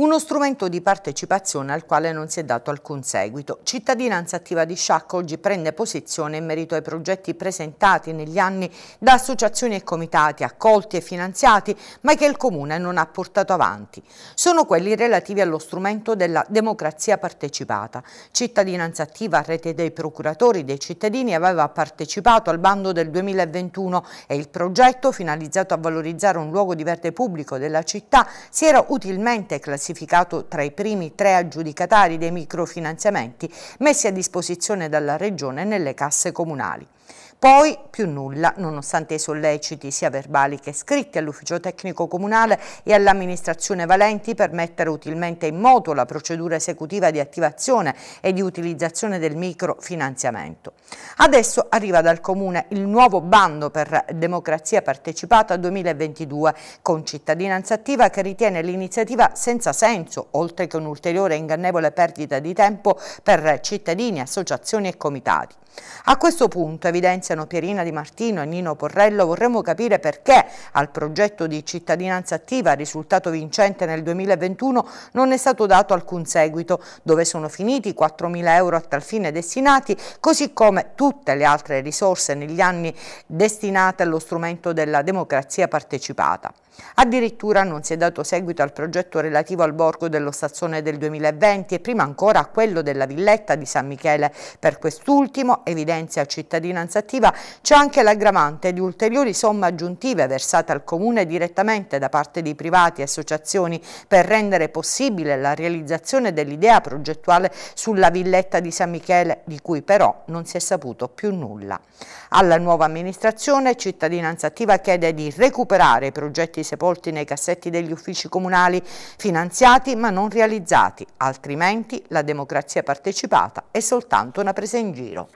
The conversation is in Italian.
uno strumento di partecipazione al quale non si è dato alcun seguito. Cittadinanza attiva di Sciacco oggi prende posizione in merito ai progetti presentati negli anni da associazioni e comitati accolti e finanziati ma che il Comune non ha portato avanti. Sono quelli relativi allo strumento della democrazia partecipata. Cittadinanza attiva, rete dei procuratori, dei cittadini aveva partecipato al bando del 2021 e il progetto finalizzato a valorizzare un luogo di verde pubblico della città si era utilmente classificato classificato tra i primi tre aggiudicatari dei microfinanziamenti messi a disposizione dalla Regione nelle casse comunali. Poi più nulla, nonostante i solleciti sia verbali che scritti all'ufficio tecnico comunale e all'amministrazione Valenti per mettere utilmente in moto la procedura esecutiva di attivazione e di utilizzazione del microfinanziamento. Adesso arriva dal Comune il nuovo bando per democrazia partecipata 2022 con cittadinanza attiva che ritiene l'iniziativa senza senso, oltre che un'ulteriore ingannevole perdita di tempo per cittadini, associazioni e comitati. A questo punto evidenzia ringraziano Pierina Di Martino e Nino Porrello, vorremmo capire perché al progetto di cittadinanza attiva, risultato vincente nel 2021, non è stato dato alcun seguito, dove sono finiti i 4.000 euro a tal fine destinati, così come tutte le altre risorse negli anni destinate allo strumento della democrazia partecipata. Addirittura non si è dato seguito al progetto relativo al borgo dello Stazzone del 2020 e prima ancora a quello della villetta di San Michele. Per quest'ultimo, evidenzia cittadinanza attiva, c'è anche l'aggravante di ulteriori somme aggiuntive versate al Comune direttamente da parte di privati e associazioni per rendere possibile la realizzazione dell'idea progettuale sulla villetta di San Michele, di cui però non si è saputo più nulla. Alla nuova amministrazione Cittadinanza Attiva chiede di recuperare i progetti progetti sepolti nei cassetti degli uffici comunali finanziati ma non realizzati, altrimenti la democrazia partecipata è soltanto una presa in giro.